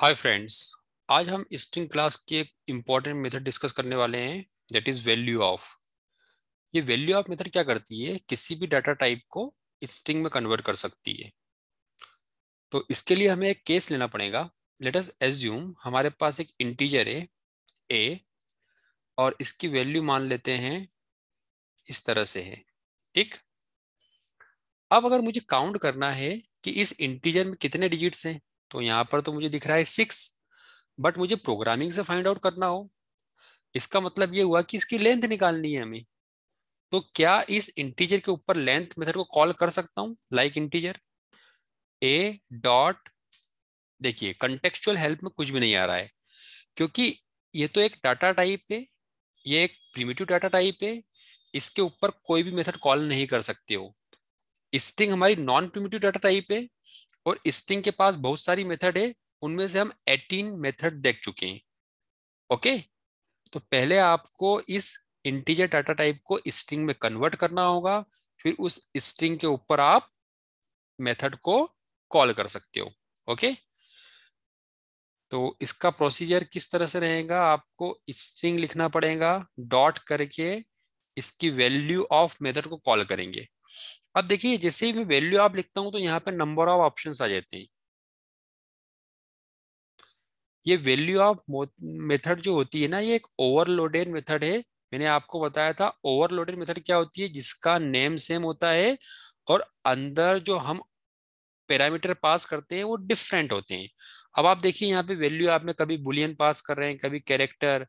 Hi friends आज हम string class की एक इम्पॉर्टेंट मेथड डिस्कस करने वाले हैं दैट इज वैल्यू ऑफ ये वैल्यू ऑफ मेथड क्या करती है किसी भी डाटा टाइप को स्ट्रिंग में कन्वर्ट कर सकती है तो इसके लिए हमें एक केस लेना पड़ेगा लेट अस एज्यूम हमारे पास एक इंटीजर है ए और इसकी वैल्यू मान लेते हैं इस तरह से है ठीक अब अगर मुझे काउंट करना है कि इस इंटीजर में कितने डिजिट्स हैं तो यहाँ पर तो मुझे दिख रहा है सिक्स बट मुझे प्रोग्रामिंग से फाइंड आउट करना हो इसका मतलब ये हुआ कि इसकी लेंथ निकालनी है हमें तो क्या इस इंटीजर के ऊपर लेंथ मेथड को कॉल कर सकता हूँ लाइक इंटीजर ए डॉट देखिए कंटेक्चुअल हेल्प में कुछ भी नहीं आ रहा है क्योंकि ये तो एक डाटा टाइप है ये एक प्रिमेटिव डाटा टाइप है इसके ऊपर कोई भी मेथड कॉल नहीं कर सकते हो स्ट्रिंग हमारी नॉन प्रिमेटिव डाटा टाइप है और स्टिंग के पास बहुत सारी मेथड है उनमें से हम 18 मेथड देख चुके हैं ओके तो पहले आपको इस इंटीजर डाटा टाइप को स्ट्रिंग में कन्वर्ट करना होगा फिर उस स्ट्रिंग के ऊपर आप मेथड को कॉल कर सकते हो ओके तो इसका प्रोसीजर किस तरह से रहेगा आपको स्ट्रिंग लिखना पड़ेगा डॉट करके इसकी वैल्यू ऑफ मेथड को कॉल करेंगे अब देखिए जैसे मैं वैल्यू आप लिखता हूं तो यहाँ पर नंबर ऑफ ऑप्शन आ जाते हैं ये वैल्यू ऑफ मेथड जो होती है ना ये एक ओवरलोडेड मेथड है मैंने आपको बताया था ओवरलोडेड मेथड क्या होती है जिसका नेम सेम होता है और अंदर जो हम पैरामीटर पास करते हैं वो डिफरेंट होते हैं अब आप देखिए यहाँ पे वैल्यू आप में कभी बुलियन पास कर रहे हैं कभी कैरेक्टर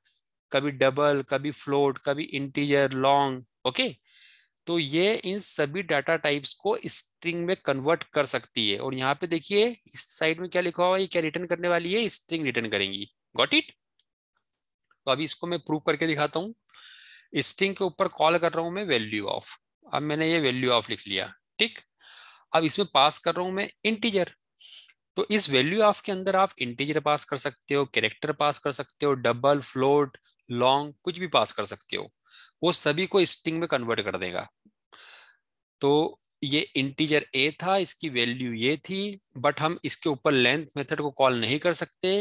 कभी डबल कभी फ्लोट कभी इंटीजर लॉन्ग ओके okay? तो ये इन सभी डाटा टाइप्स को स्ट्रिंग में कन्वर्ट कर सकती है और यहाँ पे देखिए इस साइड में क्या लिखा हुआ है क्या रिटर्न करने वाली है स्ट्रिंग रिटर्न करेंगी गॉट इट तो अभी इसको मैं प्रूव करके दिखाता हूँ स्ट्रिंग के ऊपर कॉल कर रहा हूँ मैं वैल्यू ऑफ अब मैंने ये वैल्यू ऑफ लिख लिया ठीक अब इसमें पास कर रहा हूं मैं इंटीजर तो इस वैल्यू ऑफ के अंदर आप इंटीजर पास कर सकते हो कैरेक्टर पास कर सकते हो डबल फ्लोट लॉन्ग कुछ भी पास कर सकते हो वो सभी को स्ट्रिंग में कन्वर्ट कर देगा तो ये इंटीजर ए था इसकी वैल्यू ये थी बट हम इसके ऊपर लेंथ मेथड को कॉल नहीं कर सकते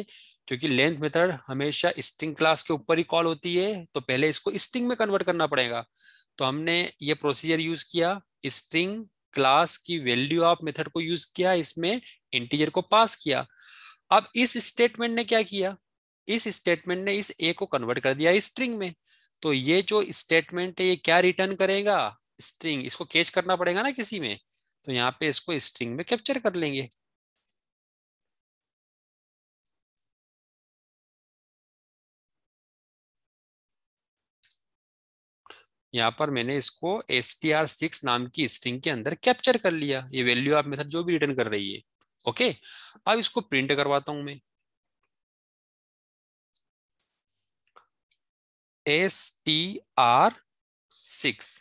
क्योंकि लेंथ मेथड हमेशा स्ट्रिंग क्लास के ऊपर ही कॉल होती है तो पहले इसको स्ट्रिंग में कन्वर्ट करना पड़ेगा तो हमने ये प्रोसीजर यूज किया स्ट्रिंग क्लास की वैल्यू ऑफ मेथड को यूज किया इसमें इंटीजर को पास किया अब इस स्टेटमेंट ने क्या किया इस स्टेटमेंट ने इस ए को कन्वर्ट कर दिया स्ट्रिंग में तो ये जो स्टेटमेंट है ये क्या रिटर्न करेगा स्ट्रिंग इसको कैच करना पड़ेगा ना किसी में तो यहाँ पे इसको स्ट्रिंग में कैप्चर कर लेंगे यहाँ पर मैंने इसको एस टी आर सिक्स नाम की स्ट्रिंग के अंदर कैप्चर कर लिया ये वैल्यू आप मेथड जो भी रिटर्न कर रही है ओके अब इसको प्रिंट करवाता हूं मैं एस टी आर सिक्स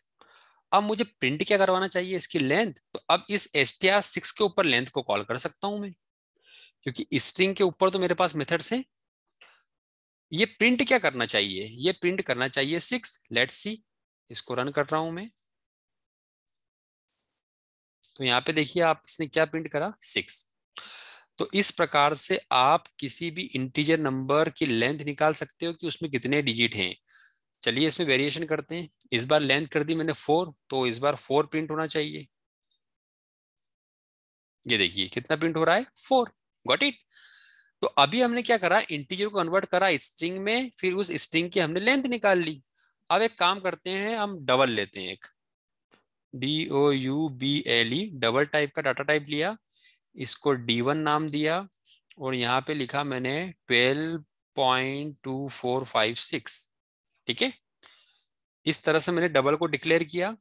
अब मुझे प्रिंट क्या करवाना चाहिए इसकी लेंथ तो अब इस एस टी आर सिक्स के ऊपर लेंथ को कॉल कर सकता हूं मैं क्योंकि स्ट्रिंग के ऊपर तो मेरे पास मेथड से ये प्रिंट क्या करना चाहिए ये प्रिंट करना चाहिए सिक्स लेट सी इसको रन कर रहा हूं मैं तो यहां पे देखिए आप इसने क्या प्रिंट करा सिक्स तो इस प्रकार से आप किसी भी इंटीजर नंबर की लेंथ निकाल सकते हो कि उसमें कितने डिजिट हैं चलिए इसमें वेरिएशन करते हैं इस बार लेंथ कर दी मैंने फोर तो इस बार फोर प्रिंट होना चाहिए ये देखिए कितना प्रिंट हो रहा है फोर गॉट इट तो अभी हमने क्या करा इंटीजर को कन्वर्ट करा स्ट्रिंग में फिर उस स्ट्रिंग की हमने लेंथ निकाल ली अब एक काम करते हैं हम डबल लेते हैं एक D O U B L E double type का डाटा टाइप लिया इसको डी वन नाम दिया और यहाँ पे लिखा मैंने twelve point two four five six ठीक है इस तरह से मैंने डबल को डिक्लेयर किया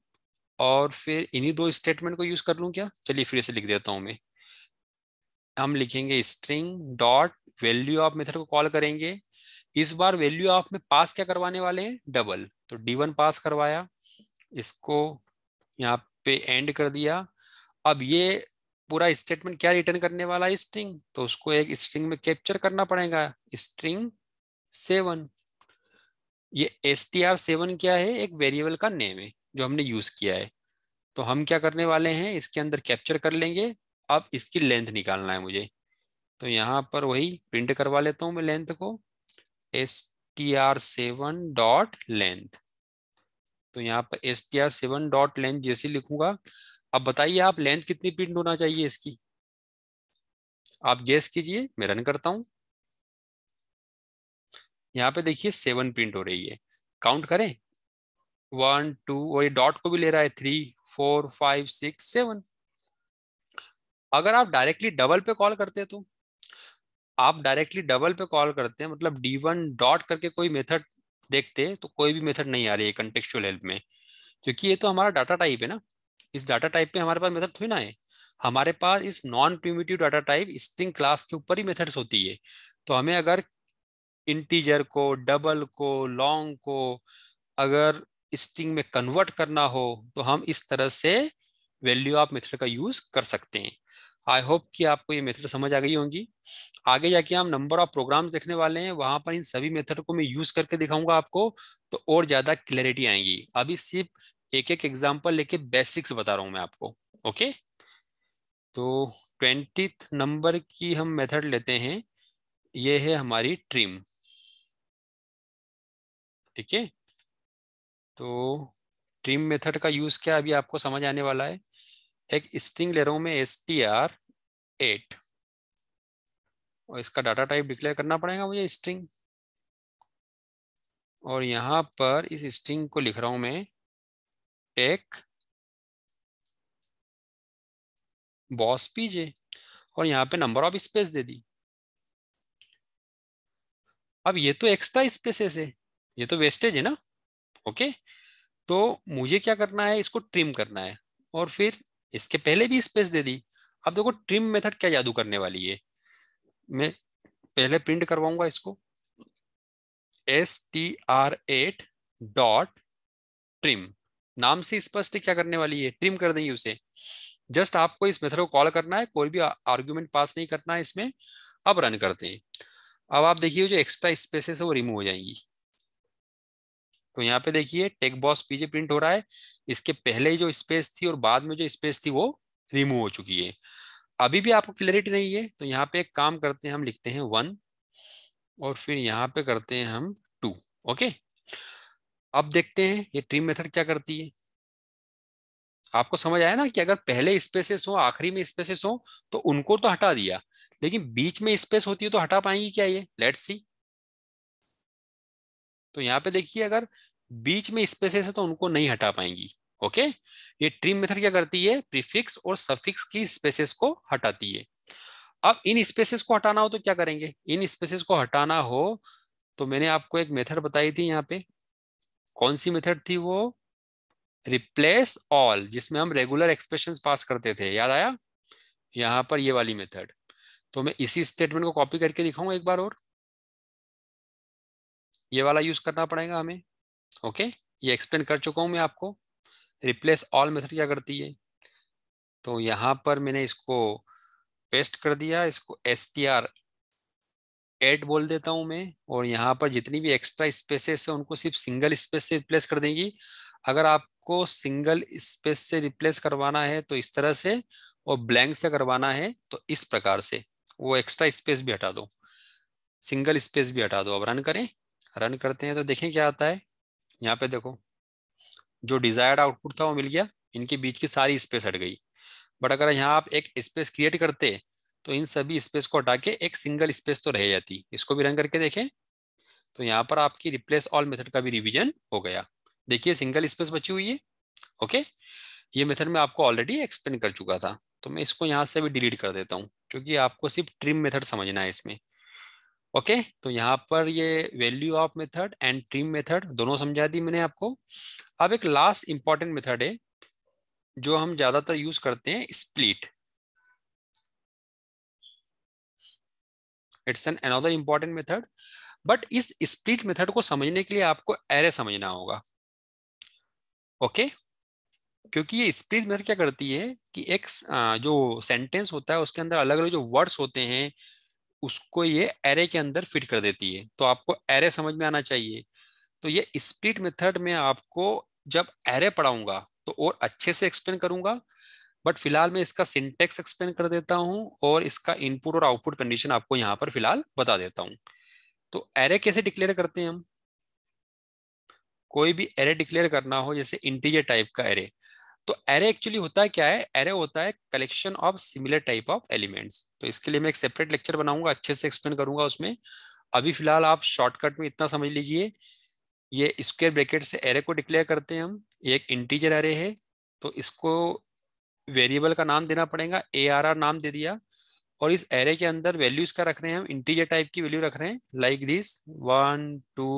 और फिर इन्हीं दो स्टेटमेंट को यूज कर लूँ क्या चलिए फिर से लिख देता हूँ मैं हम लिखेंगे string dot value of method को कॉल करेंगे इस बार वैल्यू ऑफ में पास क्या करवाने वाले हैं डबल तो डी वन पास करवाया इसको यहाँ पे एंड कर दिया अब ये पूरा स्टेटमेंट क्या रिटर्न करने वाला है स्ट्रिंग तो उसको एक स्ट्रिंग में कैप्चर करना पड़ेगा स्ट्रिंग सेवन ये एस टी आर सेवन क्या है एक वेरिएबल का नेम है जो हमने यूज किया है तो हम क्या करने वाले हैं इसके अंदर कैप्चर कर लेंगे अब इसकी लेंथ निकालना है मुझे तो यहाँ पर वही प्रिंट करवा लेता हूँ मैं लेंथ को S T R seven dot length तो यहाँ पर S T R seven dot length जैसे लिखूंगा अब बताइए आप लेंथ कितनी प्रिंट होना चाहिए इसकी आप गेस कीजिए मैं रन करता हूँ यहाँ पे देखिए सेवन प्रिंट हो रही है काउंट करें वन टू और ये डॉट को भी ले रहा है three four five six seven अगर आप डायरेक्टली डबल पे कॉल करते तो आप डायरेक्टली डबल पे कॉल करते हैं मतलब डी वन डॉट करके कोई मेथड देखते तो कोई भी मेथड नहीं आ रही है कंटेक्चुअल हेल्प में क्योंकि ये तो हमारा डाटा टाइप है ना इस डाटा टाइप पे हमारे पास मेथड थोड़ी ना है हमारे पास इस non primitive data type string class के ऊपर ही मेथड्स होती है तो हमें अगर इंटीजर को डबल को लॉन्ग को अगर स्ट्रिंग में कन्वर्ट करना हो तो हम इस तरह से वैल्यू ऑफ मेथड का यूज कर सकते हैं आई होप कि आपको ये मेथड समझ आ गई होंगी आगे जाके हम नंबर ऑफ प्रोग्राम्स देखने वाले हैं वहां पर इन सभी मेथड को मैं यूज करके दिखाऊंगा आपको तो और ज्यादा क्लियरिटी आएंगी अभी सिर्फ एक एक एग्जाम्पल लेके बेसिक्स बता रहा हूँ मैं आपको ओके तो ट्वेंटी नंबर की हम मेथड लेते हैं ये है हमारी ट्रिम ठीक है तो ट्रिम मेथड का यूज क्या अभी आपको समझ आने वाला है एक स्ट्रिंग ले रहा हूं मैं एस टी आर एट और इसका डाटा टाइप डिक्लेयर करना पड़ेगा मुझे स्ट्रिंग और यहां पर इस स्ट्रिंग को लिख रहा हूं मैं टेक बॉस पीजे और यहां पे नंबर ऑफ स्पेस दे दी अब ये तो एक्स्ट्रा स्पेसेस है ये तो वेस्टेज है ना ओके तो मुझे क्या करना है इसको ट्रिम करना है और फिर इसके पहले भी स्पेस दे दी अब देखो ट्रिम मेथड क्या जादू करने वाली है मैं पहले प्रिंट करवाऊंगा इसको S T R eight dot trim नाम से स्पष्ट क्या करने वाली है ट्रिम कर देंगे उसे जस्ट आपको इस मेथड को कॉल करना है कोई भी आर्ग्यूमेंट पास नहीं करना है इसमें अब रन करते हैं अब आप देखिए जो एक्स्ट्रा स्पेसेस है वो रिमूव हो जाएंगी तो यहाँ पे देखिए टेक बॉस पीजे प्रिंट हो रहा है इसके पहले जो स्पेस थी और बाद में जो स्पेस थी वो रिमूव हो चुकी है अभी भी आपको क्लियरिटी नहीं है तो यहाँ पे एक काम करते हैं हम लिखते हैं वन और फिर यहाँ पे करते हैं हम टू ओके अब देखते हैं ये ट्रिम मेथड क्या करती है आपको समझ आया ना कि अगर पहले स्पेसेस हो आखिरी में स्पेसेस हो तो उनको तो हटा दिया लेकिन बीच में स्पेस होती है तो हटा पाएंगी क्या ये लेट सी तो यहाँ पे देखिए अगर बीच में स्पेसेस है तो उनको नहीं हटा पाएंगी ओके ये ट्रिम मेथड क्या करती है प्रीफिक्स और सफिक्स की स्पेसेस को हटाती है अब इन स्पेसेस को हटाना हो तो क्या करेंगे इन स्पेसेस को हटाना हो तो मैंने आपको एक मेथड बताई थी यहाँ पे कौन सी मेथड थी वो रिप्लेस ऑल जिसमें हम रेगुलर एक्सप्रेशन पास करते थे याद आया यहाँ पर ये वाली मेथड तो मैं इसी स्टेटमेंट को कॉपी करके दिखाऊंगा एक बार और ये वाला यूज करना पड़ेगा हमें ओके ये एक्सप्लेन कर चुका हूं मैं आपको रिप्लेस ऑल मेथड क्या करती है तो यहां पर मैंने इसको पेस्ट कर दिया इसको एस टी आर एट बोल देता हूं मैं और यहाँ पर जितनी भी एक्स्ट्रा स्पेसेस है उनको सिर्फ सिंगल स्पेस से रिप्लेस कर देंगी अगर आपको सिंगल स्पेस से रिप्लेस करवाना है तो इस तरह से और ब्लैंक से करवाना है तो इस प्रकार से वो एक्स्ट्रा स्पेस भी हटा दो सिंगल स्पेस भी हटा दो अब रन करें रन करते हैं तो देखें क्या आता है यहाँ पे देखो जो डिजायर्ड आउटपुट था वो मिल गया इनके बीच की सारी स्पेस हट गई बट अगर यहाँ आप एक स्पेस क्रिएट करते तो इन सभी स्पेस को हटा के एक सिंगल स्पेस तो रह जाती इसको भी रन करके देखें तो यहाँ पर आपकी रिप्लेस ऑल मेथड का भी रिविजन हो गया देखिए सिंगल स्पेस बची हुई है ओके ये मेथड में आपको ऑलरेडी एक्सप्लेन कर चुका था तो मैं इसको यहाँ से भी डिलीट कर देता हूँ क्योंकि आपको सिर्फ ट्रिम मेथड समझना है इसमें ओके okay, तो यहाँ पर ये value of method and trim method दोनों समझा दी मैंने आपको अब एक लास्ट इंपॉर्टेंट मेथड है जो हम ज्यादातर यूज करते हैं split it's an another important method but इस स्प्लिट मेथड को समझने के लिए आपको एरे समझना होगा ओके okay? क्योंकि ये स्प्लिट मेथड क्या करती है कि एक जो सेंटेंस होता है उसके अंदर अलग अलग जो वर्ड्स होते हैं उसको ये एरे के अंदर फिट कर देती है तो आपको एरे समझ में आना चाहिए तो ये स्प्लिट मेथड में आपको जब एरे पढ़ाऊंगा तो और अच्छे से एक्सप्लेन करूंगा बट फिलहाल मैं इसका सिंटेक्स एक्सप्लेन कर देता हूं और इसका इनपुट और आउटपुट कंडीशन आपको यहां पर फिलहाल बता देता हूं तो एरे कैसे डिक्लेयर करते हैं हम कोई भी एरे डिक्लेयर करना हो जैसे इंटीजर टाइप का एरे तो एरे एक्चुअली होता है क्या है एरे होता है collection of similar type of elements तो इसके लिए मैं एक सेपरेट लेक्चर बनाऊंगा अच्छे से एक्सप्लेन करूंगा उसमें अभी फिलहाल आप शॉर्टकट में इतना समझ लीजिए ये स्क्वेयर ब्रैकेट से एरे को डिक्लेयर करते हैं हम ये एक इंटीजर एरे है तो इसको वेरिएबल का नाम देना पड़ेगा ए नाम दे दिया और इस एरे के अंदर वैल्यूज का रख रहे हैं हम इंटीजर टाइप की वैल्यू रख रहे हैं like this one two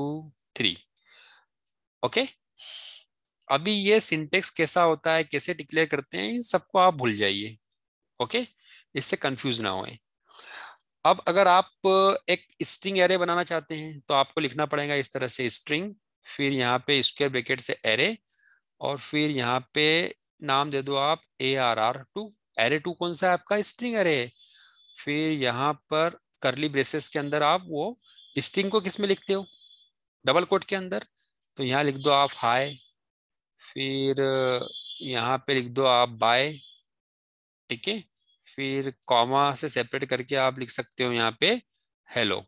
three okay अभी ये सिंटेक्स कैसा होता है कैसे डिक्लेयर करते हैं सबको आप भूल जाइए ओके इससे कंफ्यूज ना होए अब अगर आप एक स्ट्रिंग एरे बनाना चाहते हैं तो आपको लिखना पड़ेगा इस तरह से स्ट्रिंग फिर यहाँ पे स्क्वेयर ब्रैकेट से एरे और फिर यहाँ पे नाम दे दो आप A R R two array two कौन सा है आपका स्ट्रिंग एरे है फिर यहाँ पर करली ब्रेसेस के अंदर आप वो स्ट्रिंग को किस में लिखते हो डबल कोट के अंदर तो यहाँ लिख दो आप हाई फिर यहाँ पे लिख दो आप बाय ठीक है फिर कॉमा से सेपरेट करके आप लिख सकते हो यहाँ पे हेलो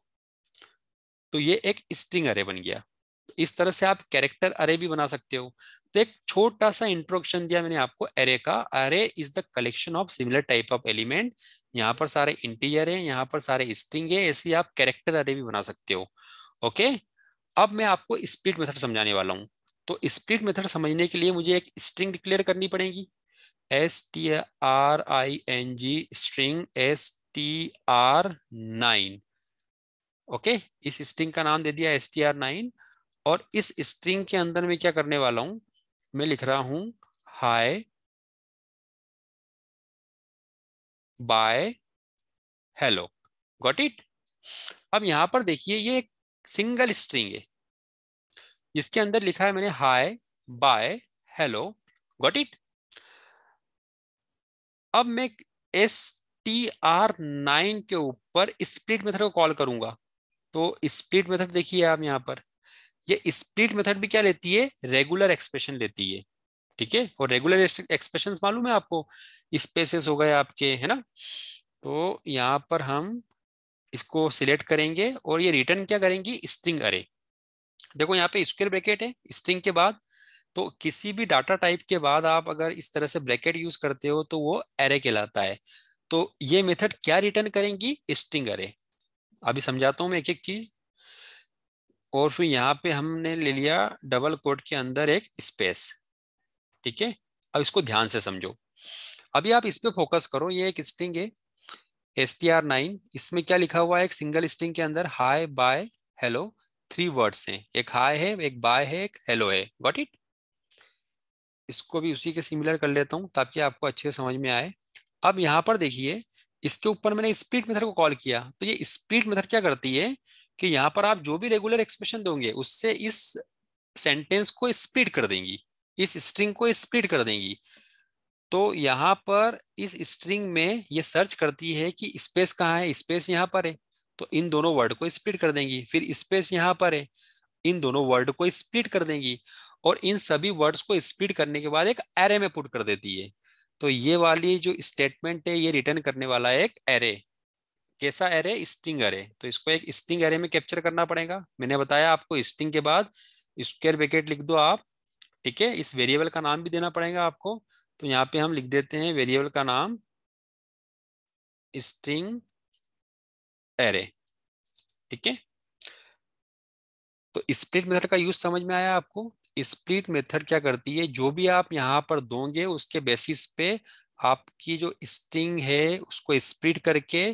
तो ये एक स्ट्रिंग अरे बन गया इस तरह से आप कैरेक्टर अरे भी बना सकते हो तो एक छोटा सा इंट्रोडक्शन दिया मैंने आपको अरे का array is the collection of similar type of element यहाँ पर सारे इंटीरियर है यहाँ पर सारे स्ट्रिंग है ऐसे आप कैरेक्टर अरे भी बना सकते हो ओके अब मैं आपको स्पीड मेथड समझाने वाला हूँ तो स्प्लिट मेथड समझने के लिए मुझे एक स्ट्रिंग डिक्लेयर करनी पड़ेगी S T R I N G string S T R nine okay इस स्ट्रिंग का नाम दे दिया एस टी आर नाइन और इस स्ट्रिंग के अंदर में क्या करने वाला हूं मैं लिख रहा हूं hi bye hello got it अब यहां पर देखिए ये एक सिंगल स्ट्रिंग है इसके अंदर लिखा है मैंने hi bye hello got it अब मैं एस टी आर नाइन के ऊपर स्प्लिट मेथड को कॉल करूंगा तो स्प्लिट मेथड देखिए आप यहां पर ये स्प्लिट मेथड भी क्या लेती है रेगुलर एक्सप्रेशन लेती है ठीक है और रेगुलर एक्सप्रेशन मालूम है आपको स्पेसेस हो गए आपके है ना तो यहां पर हम इसको सिलेक्ट करेंगे और ये रिटर्न क्या करेंगी स्ट्रिंग अरे देखो यहाँ पे स्क्र ब्रैकेट है स्ट्रिंग के बाद तो किसी भी डाटा टाइप के बाद आप अगर इस तरह से ब्रैकेट यूज करते हो तो वो एरे कहलाता है तो ये मेथड क्या रिटर्न करेंगी स्ट्रिंग एरे अभी समझाता हूँ मैं एक एक चीज और फिर यहाँ पे हमने ले लिया डबल कोट के अंदर एक स्पेस ठीक है अब इसको ध्यान से समझो अभी आप इस पर फोकस करो ये एक स्ट्रिंग है एस टी आर नाइन इसमें क्या लिखा हुआ है एक सिंगल स्ट्रिंग के अंदर hi bye hello three words हैं एक हाय है एक बाय है एक हेलो है गॉट इट इसको भी उसी के सिमिलर कर लेता हूं ताकि आपको अच्छे से समझ में आए अब यहाँ पर देखिए इसके ऊपर मैंने स्प्लिट मेथड को कॉल किया तो ये स्प्लिट मेथड क्या करती है कि यहाँ पर आप जो भी रेगुलर एक्सप्रेशन दोगे उससे इस सेंटेंस को स्प्लिट कर देंगी इस स्ट्रिंग को स्प्लिट कर देंगी तो यहाँ पर इस स्ट्रिंग में ये सर्च करती है कि स्पेस कहाँ है स्पेस यहाँ पर है तो इन दोनों वर्ड को स्प्लिट कर देंगी फिर स्पेस यहाँ पर है इन दोनों वर्ड को स्प्लिट कर देंगी और इन सभी वर्ड्स को स्प्लिट करने के बाद एक एरे में पुट कर देती है तो ये वाली जो स्टेटमेंट है ये रिटर्न करने वाला है एक एरे कैसा एरे स्ट्रिंग एरे तो इसको एक स्ट्रिंग एरे में कैप्चर करना पड़ेगा मैंने बताया आपको स्ट्रिंग के बाद स्क्वायर ब्रैकेट लिख दो आप ठीक है इस वेरिएबल का नाम भी देना पड़ेगा आपको तो यहाँ पे हम लिख देते हैं वेरिएबल का नाम स्ट्रिंग एरे ठीक है तो स्प्लिट मेथड का यूज समझ में आया आपको स्प्लिट मेथड क्या करती है जो भी आप यहाँ पर दोगे उसके बेसिस पे आपकी जो स्ट्रिंग है उसको स्प्लिट करके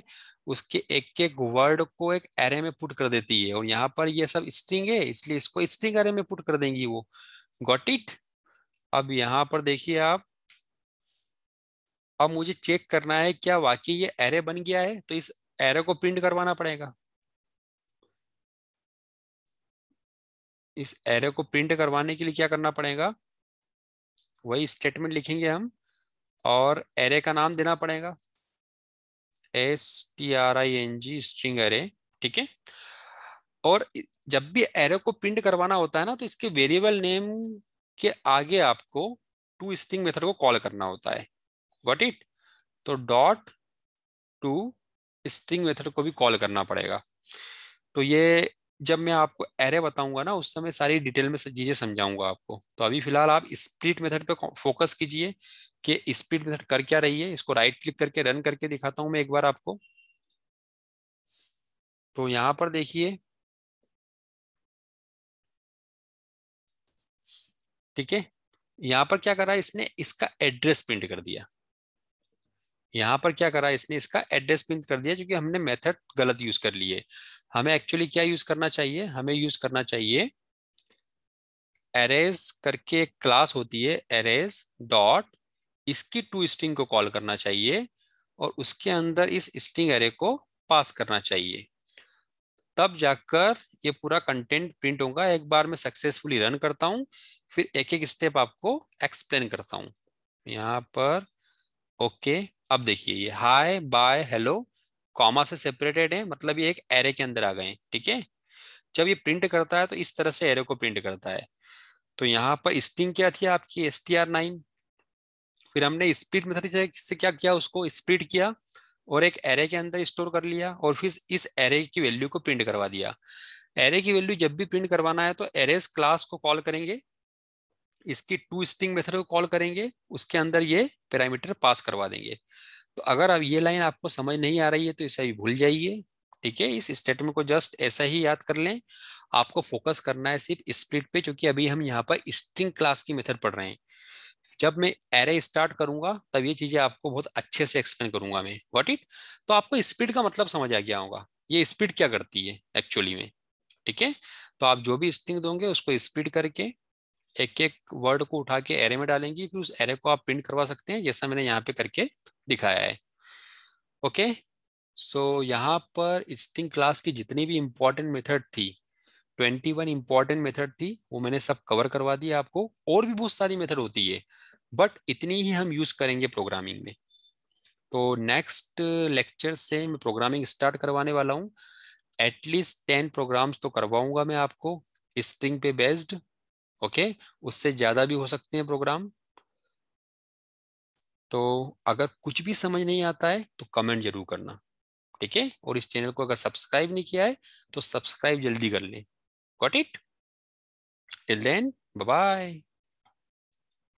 उसके एक एक वर्ड को एक एरे में पुट कर देती है और यहाँ पर ये सब स्ट्रिंग है इसलिए इसको स्ट्रिंग एरे में पुट कर देंगी वो गॉट इट अब यहाँ पर देखिए आप अब मुझे चेक करना है क्या वाकई ये एरे बन गया है तो इस एरो को प्रिंट करवाना पड़ेगा इस एरो को प्रिंट करवाने के लिए क्या करना पड़ेगा वही स्टेटमेंट लिखेंगे हम और एरे का नाम देना पड़ेगा S T R I N G string array ठीक है और जब भी एरे को प्रिंट करवाना होता है ना तो इसके वेरिएबल नेम के आगे आपको टू स्ट्रिंग मेथड को कॉल करना होता है वॉट इट तो डॉट टू स्ट्रिंग मेथड को भी कॉल करना पड़ेगा तो ये जब मैं आपको एरे बताऊंगा ना उस समय सारी डिटेल में चीजें समझाऊंगा आपको तो अभी फिलहाल आप स्प्लिट मेथड पे फोकस कीजिए कि स्प्लिट मेथड कर क्या रही है इसको राइट क्लिक करके रन करके दिखाता हूं मैं एक बार आपको तो यहां पर देखिए ठीक है यहां पर क्या करा इसने इसका एड्रेस प्रिंट कर दिया यहाँ पर क्या करा इसने इसका एड्रेस प्रिंट कर दिया क्योंकि हमने मेथड गलत यूज कर लिए हमें एक्चुअली क्या यूज करना चाहिए हमें यूज करना चाहिए एरेज करके एक क्लास होती है एरेज डॉट इसकी टू स्ट्रिंग को कॉल करना चाहिए और उसके अंदर इस स्ट्रिंग एरे को पास करना चाहिए तब जाकर ये पूरा कंटेंट प्रिंट होगा एक बार मैं सक्सेसफुली रन करता हूँ फिर एक एक स्टेप आपको एक्सप्लेन करता हूँ यहाँ पर ओके okay, अब देखिए ये हाय बाय हेलो कॉमा से सेपरेटेड है मतलब ये एक एरे के अंदर आ गए ठीक है जब ये प्रिंट करता है तो इस तरह से एरे को प्रिंट करता है तो यहाँ पर स्ट्रिंग क्या थी आपकी एस टी आर नाइन फिर हमने स्पीड मेथड से क्या किया उसको स्पीड किया और एक एरे के अंदर स्टोर कर लिया और फिर इस एरे की वैल्यू को प्रिंट करवा दिया एरे की वैल्यू जब भी प्रिंट करवाना है तो एरेस क्लास को कॉल करेंगे इसकी टू स्ट्रिंग मेथड को कॉल करेंगे उसके अंदर ये पैरामीटर पास करवा देंगे तो अगर अब ये लाइन आपको समझ नहीं आ रही है तो इसे भी भूल जाइए ठीक है इस स्टेटमेंट को जस्ट ऐसा ही याद कर लें आपको फोकस करना है सिर्फ स्प्लिट पे क्योंकि अभी हम यहाँ पर स्ट्रिंग क्लास की मेथड पढ़ रहे हैं जब मैं एरे स्टार्ट करूंगा तब ये चीजें आपको बहुत अच्छे से एक्सप्लेन करूंगा मैं वॉट इट तो आपको स्पीड का मतलब समझ आ गया होगा ये स्पीड क्या करती है एक्चुअली में ठीक है तो आप जो भी स्ट्रिंग दोगे उसको स्पीड करके एक एक वर्ड को उठा के एरे में डालेंगे फिर उस एरे को आप प्रिंट करवा सकते हैं जैसा मैंने यहाँ पे करके दिखाया है ओके सो so, यहाँ पर स्टिंग क्लास की जितनी भी इम्पोर्टेंट मेथड थी 21 वन इंपॉर्टेंट मेथड थी वो मैंने सब कवर करवा दिया आपको और भी बहुत सारी मेथड होती है बट इतनी ही हम यूज करेंगे प्रोग्रामिंग में तो नेक्स्ट लेक्चर से मैं प्रोग्रामिंग स्टार्ट करवाने वाला हूँ एटलीस्ट टेन प्रोग्राम्स तो करवाऊंगा मैं आपको स्ट्रिंग पे बेस्ड ओके उससे ज्यादा भी हो सकते हैं प्रोग्राम तो अगर कुछ भी समझ नहीं आता है तो कमेंट जरूर करना ठीक है और इस चैनल को अगर सब्सक्राइब नहीं किया है तो सब्सक्राइब जल्दी कर ले got it till then bye